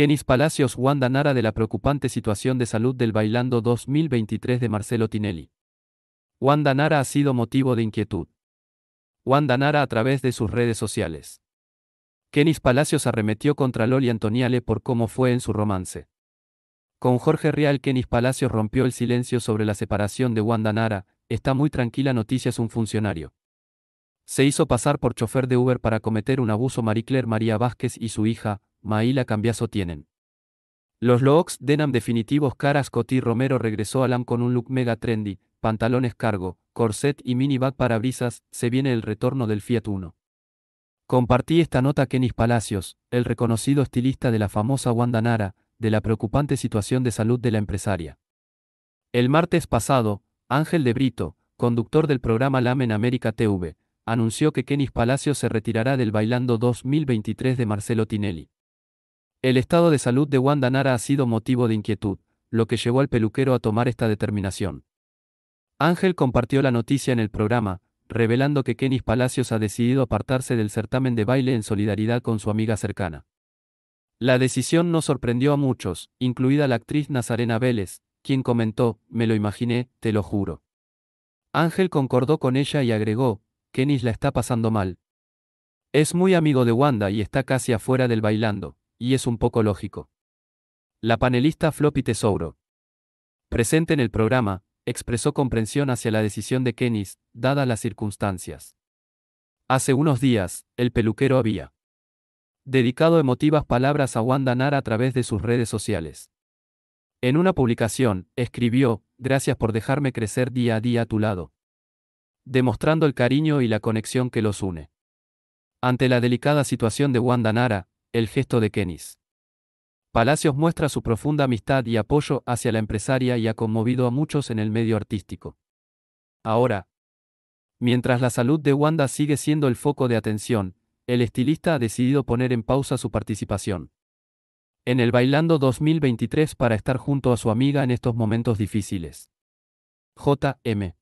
Kenis Palacios Wanda Nara de la preocupante situación de salud del Bailando 2023 de Marcelo Tinelli. Wanda Nara ha sido motivo de inquietud. Wanda Nara a través de sus redes sociales. Kenis Palacios arremetió contra Loli Antoniale por cómo fue en su romance. Con Jorge Real, Kenis Palacios rompió el silencio sobre la separación de Wanda Nara, está muy tranquila noticias un funcionario. Se hizo pasar por chofer de Uber para cometer un abuso Maricler María Vázquez y su hija, Maila Cambiaso tienen. Los looks denim definitivos caras Coti Romero regresó a LAM con un look mega trendy, pantalones cargo, corset y minibag para brisas, se viene el retorno del Fiat 1. Compartí esta nota a Kenis Palacios, el reconocido estilista de la famosa Wanda Nara, de la preocupante situación de salud de la empresaria. El martes pasado, Ángel de Brito, conductor del programa LAM en América TV, anunció que Kenis Palacios se retirará del Bailando 2023 de Marcelo Tinelli. El estado de salud de Wanda Nara ha sido motivo de inquietud, lo que llevó al peluquero a tomar esta determinación. Ángel compartió la noticia en el programa, revelando que Kenis Palacios ha decidido apartarse del certamen de baile en solidaridad con su amiga cercana. La decisión no sorprendió a muchos, incluida la actriz Nazarena Vélez, quien comentó, me lo imaginé, te lo juro. Ángel concordó con ella y agregó, Kenis la está pasando mal. Es muy amigo de Wanda y está casi afuera del bailando y es un poco lógico. La panelista Floppy Tesouro, presente en el programa, expresó comprensión hacia la decisión de Kennis, dadas las circunstancias. Hace unos días, el peluquero había dedicado emotivas palabras a Wanda Nara a través de sus redes sociales. En una publicación, escribió, gracias por dejarme crecer día a día a tu lado. Demostrando el cariño y la conexión que los une. Ante la delicada situación de Wanda Nara, el gesto de Kenis. Palacios muestra su profunda amistad y apoyo hacia la empresaria y ha conmovido a muchos en el medio artístico. Ahora, mientras la salud de Wanda sigue siendo el foco de atención, el estilista ha decidido poner en pausa su participación. En el Bailando 2023 para estar junto a su amiga en estos momentos difíciles. JM